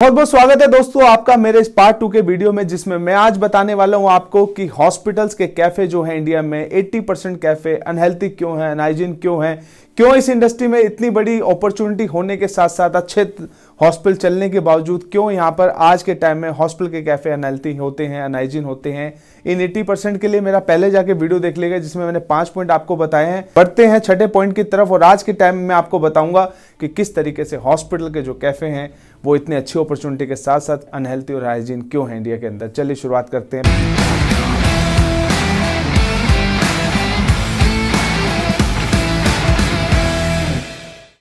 बहुत बहुत स्वागत है दोस्तों आपका मेरे इस पार्ट टू के वीडियो में जिसमें मैं आज बताने वाला हूं आपको कि हॉस्पिटल्स के कैफे जो है इंडिया में 80 परसेंट कैफे अनहेल्थी क्यों है अनहाइजीन क्यों है क्यों इस इंडस्ट्री में इतनी बड़ी अपॉर्चुनिटी होने के साथ साथ अच्छे हॉस्पिटल चलने के बावजूद क्यों यहाँ पर आज के टाइम में हॉस्पिटल के कैफे अनहेल्थी होते हैं अनाइजिन होते हैं इन 80 परसेंट के लिए मेरा पहले जाके वीडियो देख लेगा जिसमें मैंने पांच पॉइंट आपको बताए हैं बढ़ते हैं छठे पॉइंट की तरफ और आज के टाइम में आपको बताऊंगा कि किस तरीके से हॉस्पिटल के जो कैफे हैं वो इतनी अच्छी अपॉर्चुनिटी के साथ साथ अनहेल्थी और हाइजीन क्यों है इंडिया के अंदर चलिए शुरुआत करते हैं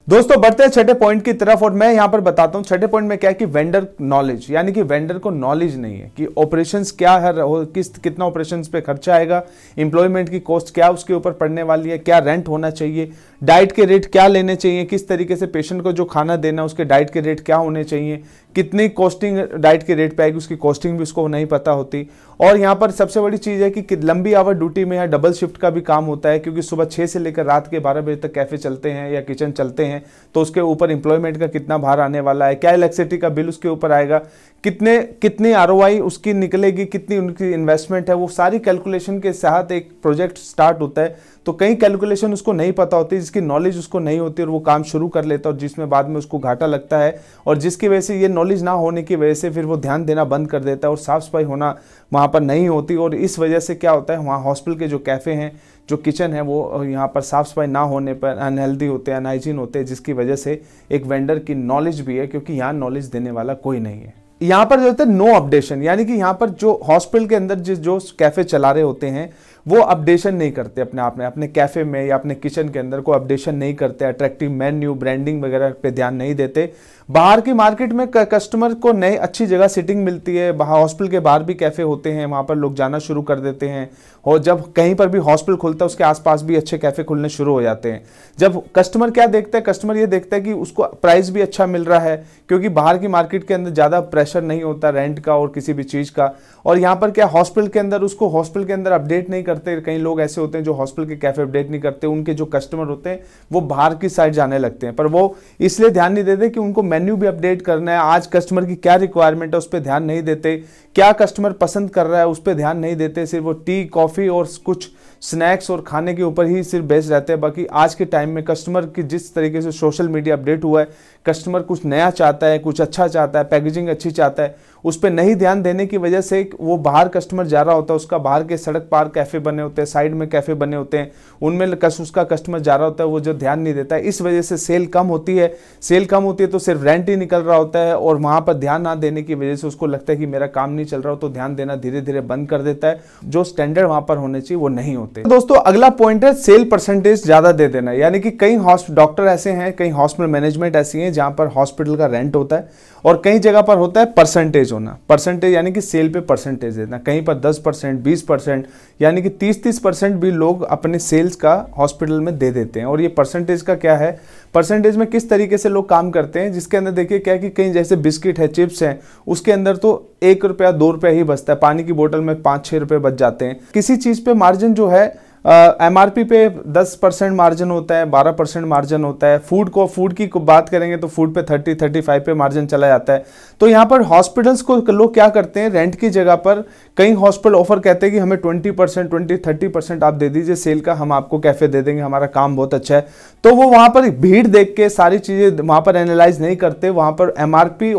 दोस्तों बढ़ते हैं छठे पॉइंट की तरफ और मैं यहां पर बताता हूं छठे पॉइंट में क्या है कि वेंडर नॉलेज यानी कि वेंडर को नॉलेज नहीं है कि ऑपरेशन क्या है किस कितना ऑपरेशन पे खर्चा आएगा इंप्लॉयमेंट की कॉस्ट क्या उसके ऊपर पड़ने वाली है क्या रेंट होना चाहिए डाइट के रेट क्या लेने चाहिए किस तरीके से पेशेंट को जो खाना देना उसके डाइट के रेट क्या होने चाहिए कितनी कॉस्टिंग डाइट के रेट पे आएगी उसकी कॉस्टिंग भी उसको नहीं पता होती और यहाँ पर सबसे बड़ी चीज़ है कि लंबी आवर ड्यूटी में यहाँ डबल शिफ्ट का भी काम होता है क्योंकि सुबह छः से लेकर रात के बारह बजे तक कैफ़े चलते हैं या किचन चलते हैं तो उसके ऊपर एम्प्लॉयमेंट का कितना भार आने वाला है क्या इलेक्ट्रिसिटी का बिल उसके ऊपर आएगा कितने कितनी आर उसकी निकलेगी कितनी उनकी इन्वेस्टमेंट है वो सारी कैलकुलेशन के साथ एक प्रोजेक्ट स्टार्ट होता है तो कई कैलकुलेशन उसको नहीं पता होती जिसकी नॉलेज उसको नहीं होती और वो काम शुरू कर लेता है और जिसमें बाद में उसको घाटा लगता है और जिसकी वजह से ये नॉलेज ना होने की वजह से फिर वो ध्यान देना बंद कर देता है और साफ़ सफाई होना वहाँ पर नहीं होती और इस वजह से क्या होता है वहाँ हॉस्पिटल के जो कैफ़े हैं जो किचन है वो यहाँ पर साफ़ सफाई ना होने पर अनहेल्दी होते हैं अनहाइजीन होते हैं जिसकी वजह से एक वेंडर की नॉलेज भी है क्योंकि यहाँ नॉलेज देने वाला कोई नहीं है यहां पर जो होता है नो अपडेशन यानी कि यहां पर जो हॉस्पिटल के अंदर जिस जो कैफ़े चला रहे होते हैं वो अपडेशन नहीं करते अपने आप में अपने कैफ़े में या अपने किचन के अंदर को अपडेशन नहीं करते अट्रैक्टिव मेन्यू ब्रांडिंग वगैरह पे ध्यान नहीं देते बाहर की मार्केट में कस्टमर को नई अच्छी जगह सिटिंग मिलती है हॉस्पिटल के बाहर भी कैफ़े होते हैं वहाँ पर लोग जाना शुरू कर देते हैं और जब कहीं पर भी हॉस्पिटल खुलता है उसके आसपास भी अच्छे कैफ़े खुलने शुरू हो जाते हैं जब कस्टमर क्या देखता है कस्टमर ये देखता है कि उसको प्राइस भी अच्छा मिल रहा है क्योंकि बाहर की मार्केट के अंदर ज़्यादा प्रेशर नहीं होता रेंट का और किसी भी चीज़ का और यहाँ पर क्या हॉस्पिटल के अंदर उसको हॉस्पिटल के अंदर अपडेट नहीं कर करते कई लोग ऐसे होते हैं जो हॉस्पिटल के कैफे अपडेट नहीं करते उनके जो कस्टमर होते हैं वो बाहर की साइड जाने लगते हैं पर वो इसलिए ध्यान नहीं देते कि उनको मेन्यू भी अपडेट करना है आज कस्टमर की क्या रिक्वायरमेंट है उस पर ध्यान नहीं देते क्या कस्टमर पसंद कर रहा है उस पर ध्यान नहीं देते सिर्फ वो टी कॉफ़ी और कुछ स्नैक्स और खाने के ऊपर ही सिर्फ बेस्ट रहते हैं बाकी आज के टाइम में कस्टमर की जिस तरीके से सोशल मीडिया अपडेट हुआ है कस्टमर कुछ नया चाहता है कुछ अच्छा चाहता है पैकेजिंग अच्छी चाहता है उस पर नहीं ध्यान देने की वजह से वो बाहर कस्टमर जा रहा होता है उसका बाहर के सड़क पार कैफ़े बने होते हैं साइड में कैफ़े बने होते हैं उनमें कस, उसका कस्टमर जा रहा होता है वो जो ध्यान नहीं देता है इस वजह से सेल कम होती है सेल कम होती है तो सिर्फ रेंट ही निकल रहा होता है और वहाँ पर ध्यान ना देने की वजह से उसको लगता है कि मेरा काम नहीं चल रहा हो तो ध्यान देना धीरे धीरे बंद कर देता है जो स्टैंडर्ड वहाँ पर होने चाहिए वो नहीं होते तो दोस्तों अगला पॉइंट है सेल परसेंटेज ज़्यादा दे देना यानी कि कई डॉक्टर ऐसे हैं कई हॉस्पिटल मैनेजमेंट ऐसी हैं जहाँ पर हॉस्पिटल का रेंट होता है और कई जगह पर होता है परसेंटेज होना परसेंटेज यानी कि सेल पे परसेंटेज देना कहीं पर 10 परसेंट बीस परसेंट यानी कि 30-30 परसेंट भी लोग अपने सेल्स का हॉस्पिटल में दे देते हैं और ये परसेंटेज का क्या है परसेंटेज में किस तरीके से लोग काम करते हैं जिसके अंदर देखिए क्या कि कहीं जैसे बिस्किट है चिप्स हैं उसके अंदर तो एक रुपया दो रुपया ही बचता है पानी की बोतल में पाँच छः रुपये बच जाते हैं किसी चीज़ पर मार्जिन जो है एम आर पी पे दस परसेंट मार्जिन होता है बारह परसेंट मार्जिन होता है फूड को फूड की बात करेंगे तो फूड पे थर्टी थर्टी फाइव पे मार्जिन चला जाता है तो यहाँ पर हॉस्पिटल्स को लोग क्या करते हैं रेंट की जगह पर कई हॉस्पिटल ऑफर कहते हैं कि हमें twenty percent twenty thirty percent आप दे दीजिए सेल का हम आपको कैफ़े दे देंगे हमारा काम बहुत अच्छा है तो वो वहाँ पर भीड़ देख के सारी चीज़ें वहाँ पर एनालाइज नहीं करते वहाँ पर एम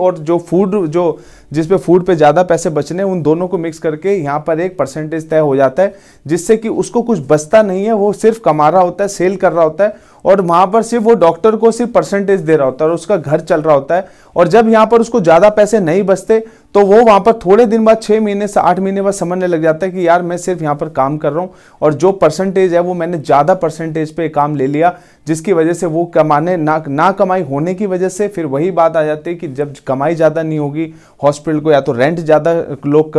और जो फूड जो जिस पे फूड पे ज़्यादा पैसे बचने उन दोनों को मिक्स करके यहाँ पर एक परसेंटेज तय हो जाता है जिससे कि उसको कुछ बचता नहीं है वो सिर्फ कमा रहा होता है सेल कर रहा होता है और वहां पर सिर्फ वो डॉक्टर को सिर्फ परसेंटेज दे रहा होता है और उसका घर चल रहा होता है और जब यहाँ पर उसको ज़्यादा पैसे नहीं बचते तो वो वहाँ पर थोड़े दिन बाद छः महीने से आठ महीने बाद समझने लग जाता है कि यार मैं सिर्फ यहाँ पर काम कर रहा हूँ और जो परसेंटेज है वो मैंने ज़्यादा परसेंटेज पे काम ले लिया जिसकी वजह से वो कमाने ना ना कमाई होने की वजह से फिर वही बात आ जाती है कि जब कमाई ज़्यादा नहीं होगी हॉस्पिटल को या तो रेंट ज़्यादा लोग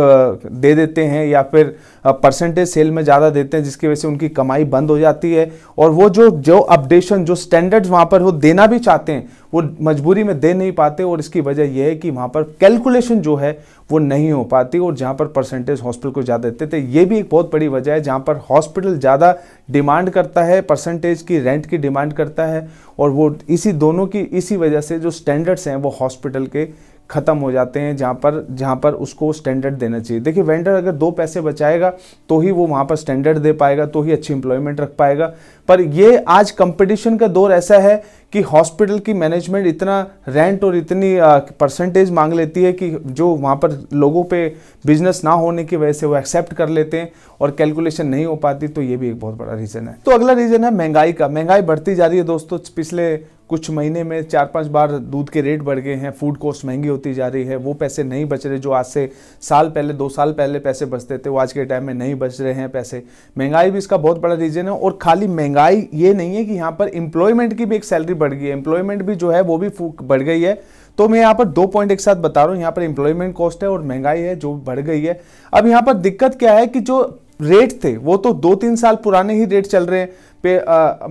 दे देते हैं या फिर परसेंटेज सेल में ज़्यादा देते हैं जिसकी वजह से उनकी कमाई बंद हो जाती है और वो जो जो अपडेशन जो स्टैंडर्ड्स वहाँ पर वो देना भी चाहते हैं वो मजबूरी में दे नहीं पाते और इसकी वजह यह है कि वहाँ पर कैलकुलेशन जो है वो नहीं हो पाती और जहाँ पर परसेंटेज हॉस्पिटल को ज़्यादा देते थे ये भी एक बहुत बड़ी वजह है जहाँ पर हॉस्पिटल ज़्यादा डिमांड करता है परसेंटेज की रेंट की डिमांड करता है और वो इसी दोनों की इसी वजह से जो स्टैंडर्ड्स हैं वो हॉस्पिटल के ख़त्म हो जाते हैं जहाँ पर जहाँ पर उसको स्टैंडर्ड देना चाहिए देखिए वेंडर अगर दो पैसे बचाएगा तो ही वो वहाँ पर स्टैंडर्ड दे पाएगा तो ही अच्छी इंप्लॉयमेंट रख पाएगा पर ये आज कंपटीशन का दौर ऐसा है कि हॉस्पिटल की मैनेजमेंट इतना रेंट और इतनी परसेंटेज मांग लेती है कि जो वहाँ पर लोगों पे बिजनेस ना होने की वजह से वो एक्सेप्ट कर लेते हैं और कैलकुलेशन नहीं हो पाती तो ये भी एक बहुत बड़ा रीज़न है तो अगला रीज़न है महंगाई का महंगाई बढ़ती जा रही है दोस्तों पिछले कुछ महीने में चार पांच बार दूध के रेट बढ़ गए हैं फूड कॉस्ट महंगी होती जा रही है वो पैसे नहीं बच रहे जो आज से साल पहले दो साल पहले पैसे बचते थे वो आज के टाइम में नहीं बच रहे हैं पैसे महंगाई भी इसका बहुत बड़ा रीजन है और खाली महंगाई ये नहीं है कि यहाँ पर एम्प्लॉयमेंट की भी एक सैलरी बढ़ गई है एम्प्लॉयमेंट भी जो है वो भी बढ़ गई है तो मैं यहाँ पर दो पॉइंट एक साथ बता रहा हूँ यहाँ पर एम्प्लॉयमेंट कॉस्ट है और महंगाई है जो बढ़ गई है अब यहाँ पर दिक्कत क्या है कि जो रेट थे वो तो दो तीन साल पुराने ही रेट चल रहे हैं पे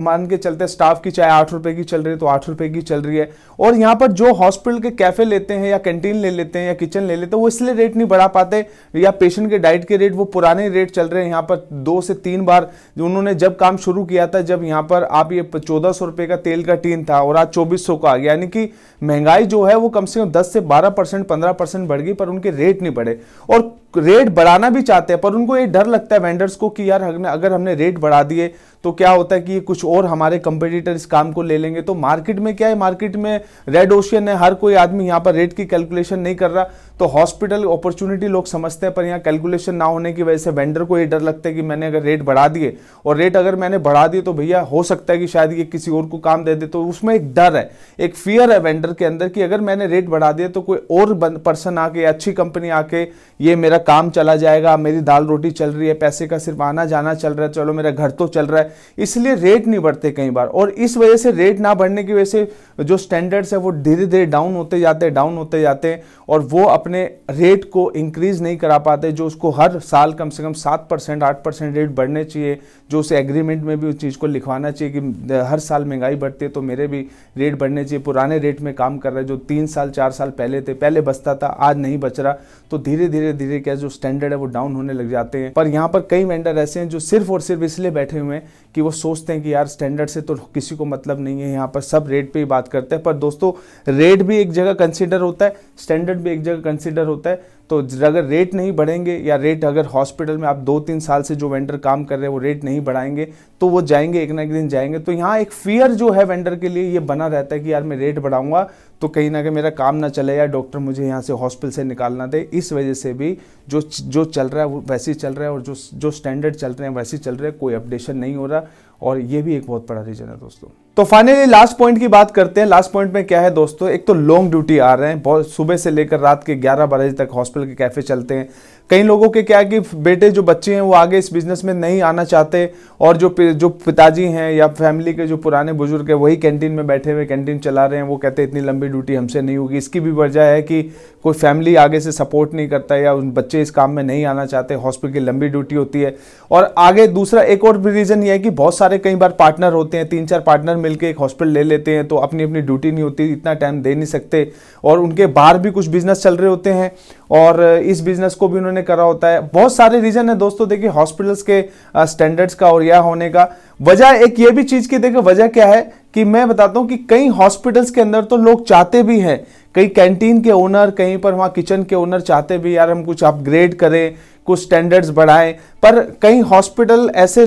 मान के चलते स्टाफ की चाय आठ रुपए की चल रही है तो आठ रुपए की चल रही है और यहाँ पर जो हॉस्पिटल के कैफे लेते हैं या कैंटीन ले लेते हैं या किचन ले लेते हैं वो इसलिए रेट नहीं बढ़ा पाते या पेशेंट के डाइट के रेट वो पुराने रेट चल रहे हैं यहाँ पर दो से तीन बार उन्होंने जब काम शुरू किया था जब यहाँ पर आप ये चौदह सौ रुपये का तेल का टीन था और आज चौबीस सौ का आ गया यानी कि महंगाई जो है वो कम से कम दस से बारह परसेंट पंद्रह परसेंट बढ़ गई पर उनके रेट नहीं बढ़े और रेट बढ़ाना भी चाहते हैं पर उनको ये डर लगता है वेंडर्स को कि यार हमने अगर हमने रेट बढ़ा दिए तो क्या होता है कि कुछ और हमारे कंपिटिटर इस काम को ले लेंगे तो मार्केट में क्या है मार्केट में रेड ओशियन है हर कोई आदमी यहाँ पर रेट की कैलकुलेशन नहीं कर रहा तो हॉस्पिटल अपॉर्चुनिटी लोग समझते हैं पर यहाँ कैलकुलेशन ना होने की वजह से वेंडर को ये डर लगता है कि मैंने अगर रेट बढ़ा दिए और रेट अगर मैंने बढ़ा दिए तो भैया हो सकता है कि शायद ये किसी और को काम दे दे तो उसमें एक डर है एक फियर है वेंडर के अंदर कि अगर मैंने रेट बढ़ा दिया तो कोई और पर्सन आके अच्छी कंपनी आके ये मेरा काम चला जाएगा मेरी दाल रोटी चल रही है पैसे का सिर्फ आना जाना चल रहा है चलो मेरा घर तो चल रहा है इसलिए रेट नहीं बढ़ते कई बार और इस वजह से रेट ना बढ़ने की वजह से जो स्टैंडर्ड्स है वो धीरे धीरे डाउन होते जाते हैं डाउन होते जाते हैं और वो अपने रेट को इंक्रीज़ नहीं करा पाते जो उसको हर साल कम से कम सात परसेंट आठ परसेंट रेट बढ़ने चाहिए जो उसे एग्रीमेंट में भी उस चीज़ को लिखवाना चाहिए कि हर साल महंगाई बढ़ती है तो मेरे भी रेट बढ़ने चाहिए पुराने रेट में काम कर रहे जो तीन साल चार साल पहले थे पहले बचता था आज नहीं बच रहा तो धीरे धीरे धीरे क्या जो स्टैंडर्ड है वो डाउन होने लग जाते हैं पर यहाँ पर कई वेंडर ऐसे हैं जो सिर्फ और सिर्फ इसलिए बैठे हुए हैं कि वो सोचते हैं कि यार स्टैंडर्ड से तो किसी को मतलब नहीं है यहाँ पर सब रेट पे ही बात करते हैं पर दोस्तों रेट भी एक जगह कंसिडर होता है स्टैंडर्ड भी एक जगह कंसिडर होता है तो अगर रेट नहीं बढ़ेंगे या रेट अगर हॉस्पिटल में आप दो तीन साल से जो वेंडर काम कर रहे हैं वो रेट नहीं बढ़ाएंगे तो वो जाएंगे एक ना एक दिन जाएंगे तो यहाँ एक फियर जो है वेंडर के लिए ये बना रहता है कि यार मैं रेट बढ़ाऊंगा तो कहीं ना कहीं मेरा काम ना चले या डॉक्टर मुझे यहाँ से हॉस्पिटल से निकालना दे इस वजह से भी जो जो चल रहा है वो वैसे ही चल रहा है और जो जो स्टैंडर्ड चल रहे हैं वैसे ही चल रहे हैं कोई अपडेशन नहीं हो रहा और ये भी एक बहुत बड़ा रीजन है दोस्तों तो फाइनली लास्ट पॉइंट की बात करते हैं लास्ट पॉइंट में क्या है दोस्तों एक तो लॉन्ग ड्यूटी आ रहे हैं बहुत सुबह से लेकर रात के 11 बजे तक हॉस्पिटल के कैफे चलते हैं कई लोगों के क्या है कि बेटे जो बच्चे हैं वो आगे इस बिज़नेस में नहीं आना चाहते और जो जो पिताजी हैं या फैमिली के जो पुराने बुजुर्ग हैं वही कैंटीन में बैठे हुए कैंटीन चला रहे हैं वो कहते हैं इतनी लंबी ड्यूटी हमसे नहीं होगी इसकी भी वजह है कि कोई फैमिली आगे से सपोर्ट नहीं करता या उन बच्चे इस काम में नहीं आना चाहते हॉस्पिटल की लंबी ड्यूटी होती है और आगे दूसरा एक और भी रीज़न ये है कि बहुत सारे कई बार पार्टनर होते हैं तीन चार पार्टनर मिलकर एक हॉस्पिटल ले लेते हैं तो अपनी अपनी ड्यूटी नहीं होती इतना टाइम दे नहीं सकते और उनके बाहर भी कुछ बिज़नेस चल रहे होते हैं और इस बिजनेस को भी उन्होंने करा होता है बहुत सारे रीजन है दोस्तों देखिए हॉस्पिटल्स के स्टैंडर्ड्स का और यह होने का वजह एक ये भी चीज की देखो वजह क्या है कि मैं बताता हूँ कि कई हॉस्पिटल्स के अंदर तो लोग चाहते भी हैं कई कैंटीन के ओनर कहीं पर वहाँ किचन के ओनर चाहते भी यार हम कुछ अपग्रेड करें कुछ स्टैंडर्ड्स बढ़ाएं पर कई हॉस्पिटल ऐसे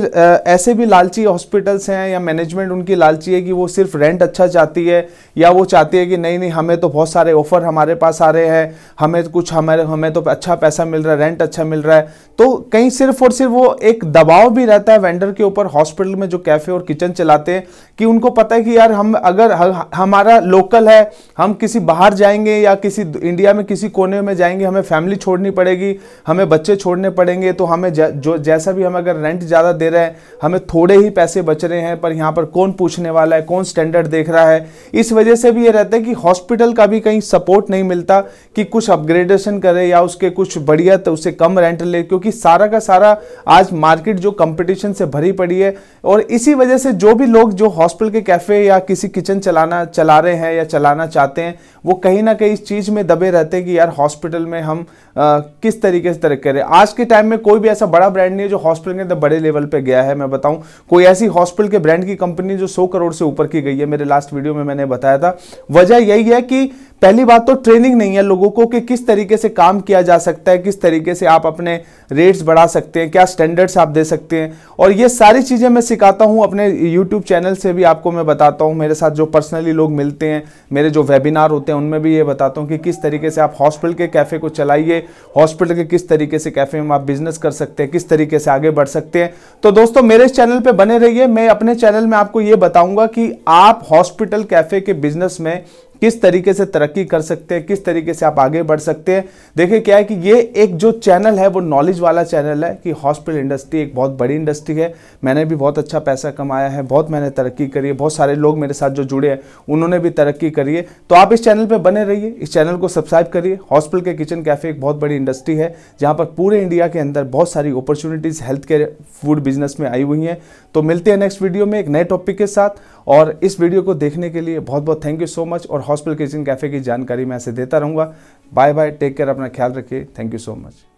ऐसे भी लालची हॉस्पिटल्स हैं या मैनेजमेंट उनकी लालची है कि वो सिर्फ रेंट अच्छा चाहती है या वो चाहती है कि नहीं नहीं हमें तो बहुत सारे ऑफ़र हमारे पास आ रहे हैं हमें कुछ हमारे हमें तो अच्छा पैसा मिल रहा है रेंट अच्छा मिल रहा है तो कहीं सिर्फ और सिर्फ वो एक दबाव भी रहता है वेंडर के ऊपर हॉस्पिटल में जो कैफ़े और किचन चलाते हैं कि उनको पता है कि यार हम अगर हमारा लोकल है हम किसी बाहर जाएंगे या किसी इंडिया में किसी कोने में जाएंगे हमें फैमिली छोड़नी पड़ेगी हमें बच्चे छोड़ने पड़ेंगे तो हमें जो जैसा भी हम अगर रेंट ज़्यादा दे रहे हैं हमें थोड़े ही पैसे बच रहे हैं पर यहाँ पर कौन पूछने वाला है कौन स्टैंडर्ड देख रहा है इस वजह से भी ये रहता है कि हॉस्पिटल का भी कहीं सपोर्ट नहीं मिलता कि कुछ अपग्रेडेशन करे या उसके कुछ बढ़िया तो उससे कम रेंट ले क्योंकि सारा का सारा आज मार्केट जो कंपटीशन से भरी पड़ी है और इसी वजह से जो भी लोग जो हॉस्पिटल हॉस्पिटल के कैफ़े या किसी किचन चलाना चला रहे हैं या चलाना चाहते हैं वो कहीं ना कहीं इस चीज़ में दबे रहते हैं कि यार हॉस्पिटल में हम आ, किस तरीके से तरक्की करें आज के टाइम में कोई भी ऐसा बड़ा ब्रांड नहीं है जो हॉस्पिटल के अंदर बड़े लेवल पर गया है मैं बताऊं कोई ऐसी हॉस्पिटल के ब्रांड की कंपनी जो सौ करोड़ से ऊपर की गई है मेरे लास्ट वीडियो में मैंने बताया था वजह यही है कि पहली बात तो ट्रेनिंग नहीं है लोगों को कि किस तरीके से काम किया जा सकता है किस तरीके से आप अपने रेट्स बढ़ा सकते हैं क्या स्टैंडर्ड्स आप दे सकते हैं और ये सारी चीज़ें मैं सिखाता हूँ अपने यूट्यूब चैनल से भी आपको मैं बताता हूँ मेरे साथ जो पर्सनली लोग मिलते हैं मेरे जो वेबिनार होते हैं उनमें भी ये बताता हूँ कि किस तरीके से आप हॉस्पिटल के कैफ़े को चलाइए हॉस्पिटल के किस तरीके से कैफ़े में आप बिजनेस कर सकते हैं किस तरीके से आगे बढ़ सकते हैं तो दोस्तों मेरे इस चैनल पर बने रहिए मैं अपने चैनल में आपको ये बताऊँगा कि आप हॉस्पिटल कैफ़े के बिजनेस में किस तरीके से तरक्की कर सकते हैं किस तरीके से आप आगे बढ़ सकते हैं देखिए क्या है कि ये एक जो चैनल है वो नॉलेज वाला चैनल है कि हॉस्पिटल इंडस्ट्री एक बहुत बड़ी इंडस्ट्री है मैंने भी बहुत अच्छा पैसा कमाया है बहुत मैंने तरक्की करी है बहुत सारे लोग मेरे साथ जो जुड़े हैं उन्होंने भी तरक्की करी है तो आप इस चैनल पर बने रहिए इस चैनल को सब्सक्राइब करिए हॉस्पिटल के किचन कैफे एक बहुत बड़ी इंडस्ट्री है जहाँ पर पूरे इंडिया के अंदर बहुत सारी opportunities health care food business में आई हुई हैं तो मिलते हैं नेक्स्ट वीडियो में एक नए टॉपिक के साथ और इस वीडियो को देखने के लिए बहुत बहुत थैंक यू सो मच और हॉस्पिटल किचन कैफ़े की जानकारी मैं ऐसे देता रहूँगा बाय बाय टेक केयर अपना ख्याल रखिए थैंक यू सो मच